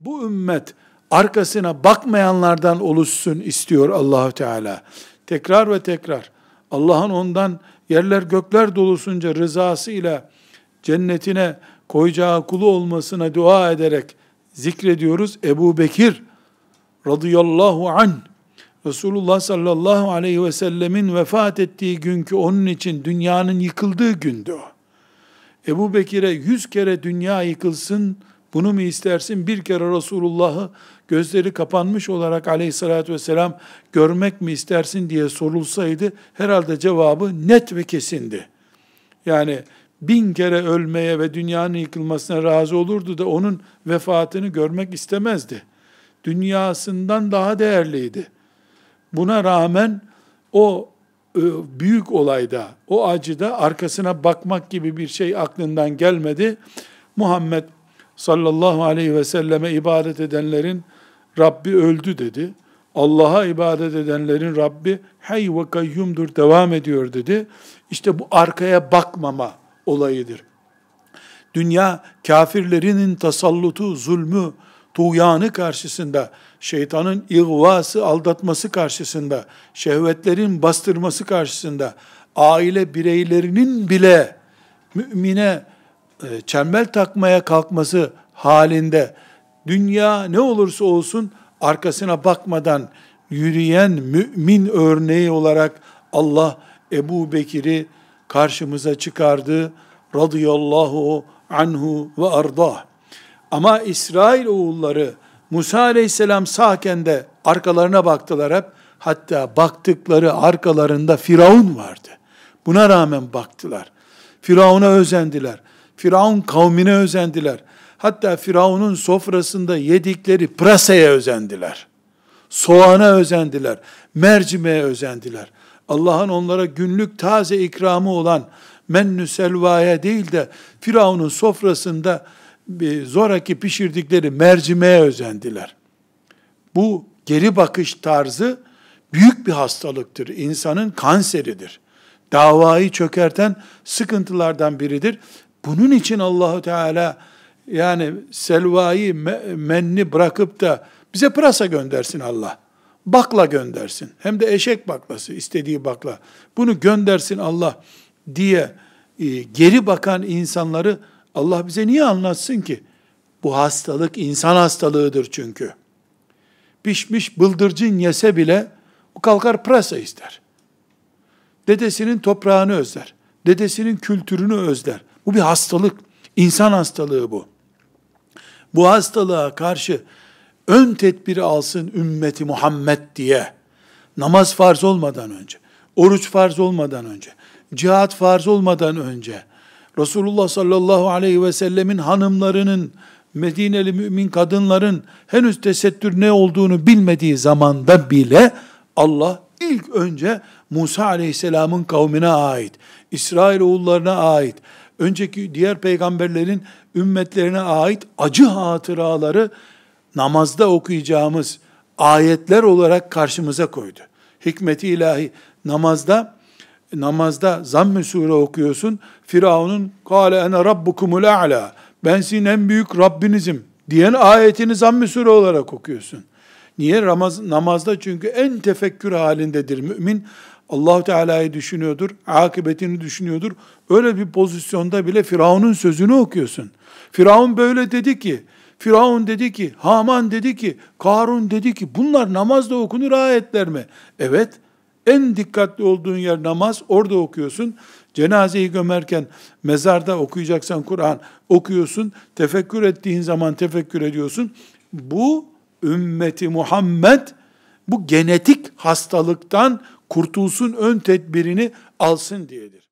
Bu ümmet arkasına bakmayanlardan oluşsun istiyor Allahü Teala. Tekrar ve tekrar Allah'ın ondan yerler gökler dolusunca rızasıyla cennetine koyacağı kulu olmasına dua ederek zikrediyoruz. Ebu Bekir radıyallahu anh Resulullah sallallahu aleyhi ve sellemin vefat ettiği günkü onun için dünyanın yıkıldığı gündü o. Ebu Bekir'e yüz kere dünya yıkılsın, bunu mu istersin? Bir kere Resulullah'ı gözleri kapanmış olarak aleyhissalatü vesselam görmek mi istersin diye sorulsaydı herhalde cevabı net ve kesindi. Yani bin kere ölmeye ve dünyanın yıkılmasına razı olurdu da onun vefatını görmek istemezdi. Dünyasından daha değerliydi. Buna rağmen o e, büyük olayda, o acıda arkasına bakmak gibi bir şey aklından gelmedi. Muhammed sallallahu aleyhi ve selleme ibadet edenlerin Rabbi öldü dedi. Allah'a ibadet edenlerin Rabbi hey ve kayyumdur devam ediyor dedi. İşte bu arkaya bakmama olayıdır. Dünya kafirlerinin tasallutu, zulmü, tuğyanı karşısında, şeytanın ihvası, aldatması karşısında, şehvetlerin bastırması karşısında, aile bireylerinin bile mümine e, çembel takmaya kalkması halinde dünya ne olursa olsun arkasına bakmadan yürüyen mümin örneği olarak Allah Ebu Bekir'i karşımıza çıkardı. Radıyallahu anhu ve ardah. Ama İsrail oğulları Musa aleyhisselam sağken de arkalarına baktılar hep. Hatta baktıkları arkalarında Firavun vardı. Buna rağmen baktılar. Firavun'a özendiler. Firavun kavmine özendiler. Hatta Firavun'un sofrasında yedikleri pırasaya özendiler. Soğana özendiler. Mercimeğe özendiler. Allah'ın onlara günlük taze ikramı olan mennü selvaya değil de Firavun'un sofrasında e, zoraki pişirdikleri mercimeğe özendiler. Bu geri bakış tarzı büyük bir hastalıktır. İnsanın kanseridir. Davayı çökerten sıkıntılardan biridir. Bunun için Allahu Teala yani selvayı menni bırakıp da bize pırasa göndersin Allah. Bakla göndersin. Hem de eşek baklası, istediği bakla. Bunu göndersin Allah diye e, geri bakan insanları Allah bize niye anlatsın ki? Bu hastalık insan hastalığıdır çünkü. Pişmiş bıldırcın yese bile o kalkar pırasa ister. Dedesinin toprağını özler. Dedesinin kültürünü özler. Bu bir hastalık. İnsan hastalığı bu. Bu hastalığa karşı ön tedbiri alsın ümmeti Muhammed diye namaz farz olmadan önce, oruç farz olmadan önce, cihat farz olmadan önce Resulullah sallallahu aleyhi ve sellemin hanımlarının Medineli mümin kadınların henüz tesettür ne olduğunu bilmediği zamanda bile Allah ilk önce Musa aleyhisselamın kavmine ait, İsrail oğullarına ait, önceki diğer peygamberlerin ümmetlerine ait acı hatıraları namazda okuyacağımız ayetler olarak karşımıza koydu. Hikmeti ilahi namazda namazda zamm-ı sure okuyorsun. Firavun'un kâle ene rabbukumul a'la ben sizin en büyük Rabbinizim diyen ayetini zamm-ı sure olarak okuyorsun. Niye? Ramaz, namazda çünkü en tefekkür halindedir mümin. Allahu Teala'yı düşünüyordur, akıbetini düşünüyordur. Öyle bir pozisyonda bile Firavun'un sözünü okuyorsun. Firavun böyle dedi ki, Firavun dedi ki, Haman dedi ki, Karun dedi ki, bunlar namazda okunur ayetler mi? Evet, en dikkatli olduğun yer namaz, orada okuyorsun. Cenazeyi gömerken mezarda okuyacaksan Kur'an okuyorsun. Tefekkür ettiğin zaman tefekkür ediyorsun. Bu ümmeti Muhammed bu genetik hastalıktan kurtulsun ön tedbirini alsın diyedir.